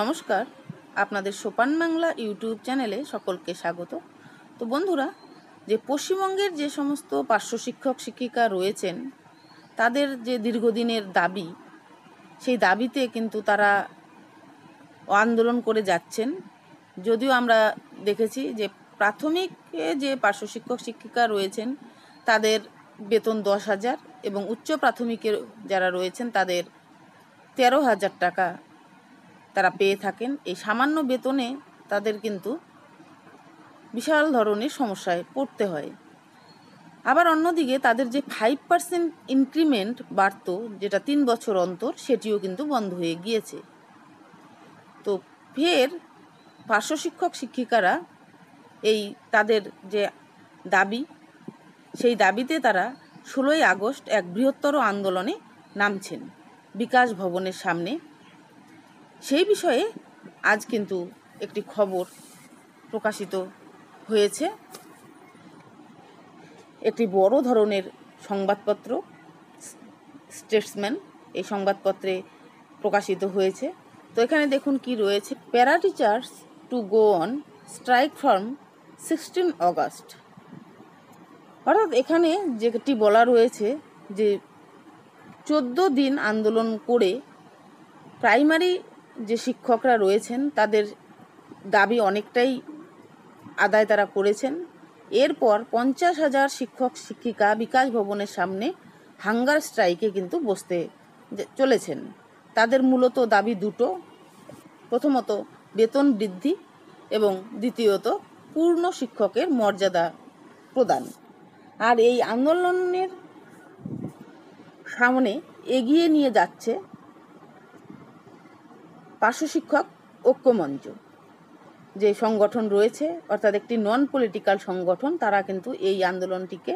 নমস্কার আপনাদের সোপান বাংলা ইউটিউব চ্যানেলে সকলকে স্বাগত তো বন্ধুরা যে পশ্চিমবঙ্গের যে সমস্ত পার্শ্ব শিক্ষক শিক্ষিকা রয়েছেন তাদের যে দীর্ঘদিনের দাবি সেই দাবিতে কিন্তু তারা আন্দোলন করে যাচ্ছেন যদিও আমরা দেখেছি যে প্রাথমিক যে পার্শ্ব শিক্ষক শিক্ষিকা রয়েছেন তাদের বেতন দশ হাজার এবং উচ্চ প্রাথমিকের যারা রয়েছেন তাদের তেরো হাজার টাকা তারা পেয়ে থাকেন এই সামান্য বেতনে তাদের কিন্তু বিশাল ধরনের সমস্যায় পড়তে হয় আবার অন্যদিকে তাদের যে ফাইভ পার্সেন্ট ইনক্রিমেন্ট বাড়ত যেটা তিন বছর অন্তর সেটিও কিন্তু বন্ধ হয়ে গিয়েছে তো ফের পার্শ্ব শিক্ষক শিক্ষিকারা এই তাদের যে দাবি সেই দাবিতে তারা ষোলোই আগস্ট এক বৃহত্তর আন্দোলনে নামছেন বিকাশ ভবনের সামনে সেই বিষয়ে আজ কিন্তু একটি খবর প্রকাশিত হয়েছে একটি বড় ধরনের সংবাদপত্র স্টেটসম্যান এই সংবাদপত্রে প্রকাশিত হয়েছে তো এখানে দেখুন কি রয়েছে para teachers to go on strike from sixteen August অর্থাৎ এখানে যেটি বলা রয়েছে যে চোদ্দো দিন আন্দোলন করে প্রাইমারি যে শিক্ষকরা রয়েছেন তাদের দাবি অনেকটাই আদায় তারা করেছেন এরপর পঞ্চাশ হাজার শিক্ষক শিক্ষিকা বিকাশ ভবনের সামনে হাঙ্গার স্ট্রাইকে কিন্তু বসতে চলেছেন তাদের মূলত দাবি দুটো প্রথমত বেতন বৃদ্ধি এবং দ্বিতীয়ত পূর্ণ শিক্ষকের মর্যাদা প্রদান আর এই আন্দোলনের সামনে এগিয়ে নিয়ে যাচ্ছে পার্শ্ব শিক্ষক ঐক্যমঞ্চ যে সংগঠন রয়েছে অর্থাৎ একটি নন পলিটিক্যাল সংগঠন তারা কিন্তু এই আন্দোলনটিকে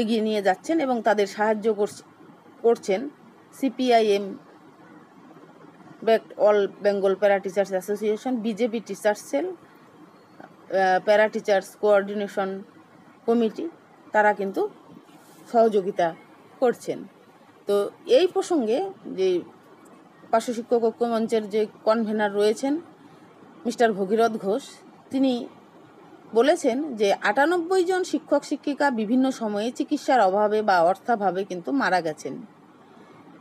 এগিয়ে নিয়ে যাচ্ছেন এবং তাদের সাহায্য করছেন CPIM back all Bengal para teachers association BJP teachers cell para teachers coordination committee তারা কিন্তু সহযোগিতা করছেন তো এই প্রসঙ্গে যে পার্শ্ব শিক্ষক মঞ্চের যে কনভেনার রয়েছেন মিস্টার ভগীরথ ঘোষ তিনি বলেছেন যে আটানব্বই জন শিক্ষক শিক্ষিকা বিভিন্ন সময়ে চিকিৎসার অভাবে বা অর্থাভাবে কিন্তু মারা গেছেন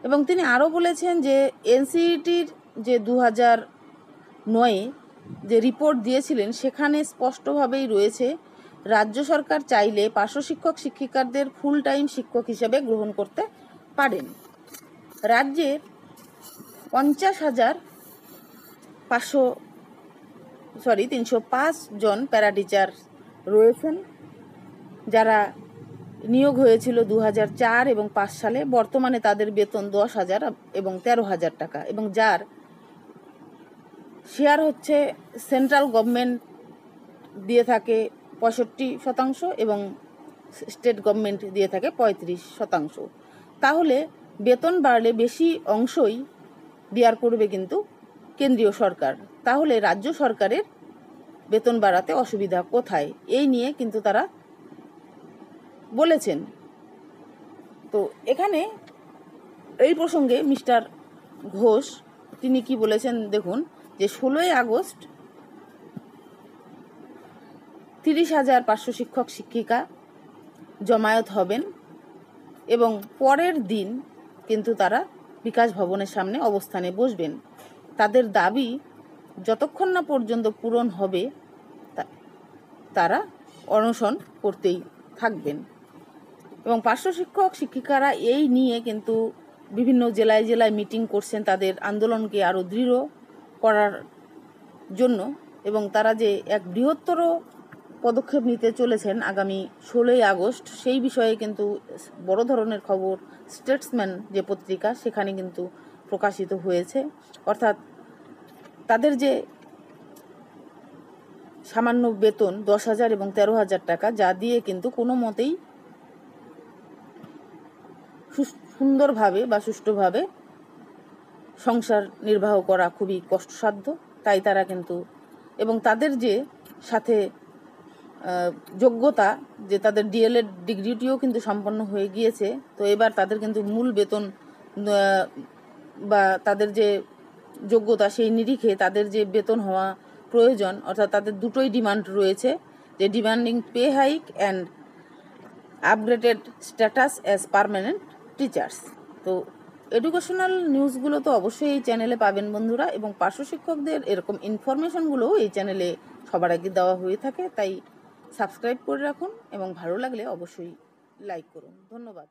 এবং তিনি আরও বলেছেন যে এনসিইটির যে দু হাজার নয়ে যে রিপোর্ট দিয়েছিলেন সেখানে স্পষ্টভাবেই রয়েছে রাজ্য সরকার চাইলে পার্শ্ব শিক্ষক শিক্ষিকাদের ফুল টাইম শিক্ষক হিসেবে গ্রহণ করতে পারেন রাজ্যের পঞ্চাশ হাজার পাঁচশো সরি তিনশো পাঁচ জন প্যারা টিচার রয়েছেন যারা নিয়োগ হয়েছিল দু চার এবং পাঁচ সালে বর্তমানে তাদের বেতন দশ হাজার এবং তেরো হাজার টাকা এবং যার শেয়ার হচ্ছে সেন্ট্রাল গভর্নমেন্ট দিয়ে থাকে পঁয়ষট্টি শতাংশ এবং স্টেট গভর্নমেন্ট দিয়ে থাকে পঁয়ত্রিশ শতাংশ তাহলে বেতন বাড়লে বেশি অংশই বিয়ার করবে কিন্তু কেন্দ্রীয় সরকার তাহলে রাজ্য সরকারের বেতন বাড়াতে অসুবিধা কোথায় এই নিয়ে কিন্তু তারা বলেছেন তো এখানে এই প্রসঙ্গে মিস্টার ঘোষ তিনি কি বলেছেন দেখুন যে ষোলোই আগস্ট তিরিশ হাজার পাঁচশো শিক্ষক শিক্ষিকা জমায়েত হবেন এবং পরের দিন কিন্তু তারা বিকাশ ভবনের সামনে অবস্থানে বসবেন তাদের দাবি যতক্ষণ না পর্যন্ত পূরণ হবে তারা অনশন করতেই থাকবেন এবং পার্শ্ব শিক্ষক শিক্ষিকারা এই নিয়ে কিন্তু বিভিন্ন জেলায় জেলায় মিটিং করছেন তাদের আন্দোলনকে আরও দৃঢ় করার জন্য এবং তারা যে এক বৃহত্তর পদক্ষেপ নিতে চলেছেন আগামী ষোলোই আগস্ট সেই বিষয়ে কিন্তু বড় ধরনের খবর স্টেটসম্যান যে পত্রিকা সেখানে কিন্তু প্রকাশিত হয়েছে অর্থাৎ তাদের যে সামান্য বেতন দশ হাজার এবং তেরো হাজার টাকা যা দিয়ে কিন্তু কোনো মতেই সুন্দরভাবে বা সুষ্ঠুভাবে সংসার নির্বাহ করা খুবই কষ্টসাধ্য তাই তারা কিন্তু এবং তাদের যে সাথে যোগ্যতা যে তাদের ডিএলএড ডিগ্রিটিও কিন্তু সম্পন্ন হয়ে গিয়েছে তো এবার তাদের কিন্তু মূল বেতন বা তাদের যে যোগ্যতা সেই নিরিখে তাদের যে বেতন হওয়া প্রয়োজন অর্থাৎ তাদের দুটোই ডিমান্ড রয়েছে যে demanding pay hike and upgraded status as permanent teachers তো এডুকেশনাল নিউজগুলো তো অবশ্যই এই চ্যানেলে পাবেন বন্ধুরা এবং পার্শ্ব শিক্ষকদের এরকম ইনফরমেশনগুলোও এই চ্যানেলে সবার আগে দেওয়া হয়ে থাকে তাই সাবস্ক্রাইব করে রাখুন এবং ভালো লাগলে অবশ্যই লাইক করুন ধন্যবাদ